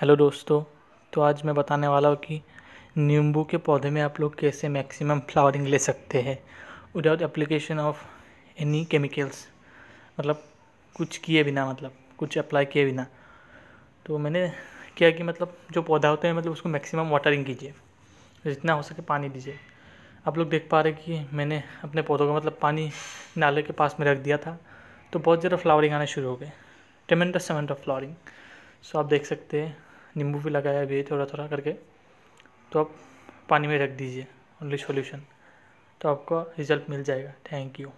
hello दोस्तों तो आज मैं बताने वाला हूँ कि नींबू के पौधे में आप लोग कैसे मैक्सिमम फ्लावरिंग ले सकते हैं without application of any chemicals मतलब कुछ किए बिना मतलब कुछ अप्लाई किए बिना तो मैंने किया कि मतलब जो पौधा होता है मतलब उसको मैक्सिमम वाटरिंग कीजिए जितना हो सके पानी दीजिए आप लोग देख पा रहे कि मैंने अपने पौधों को मतलब पानी नाले के पास में रख दिया था तो बहुत ज़्यादा फ्लावरिंग आना शुरू हो गए tremendous amount of flowering so आप देख सकते हैं नींबू भी लगाया भी है थोड़ा थोड़ा करके तो आप पानी में रख दीजिए ओनली सॉल्यूशन तो आपको रिजल्ट मिल जाएगा थैंक यू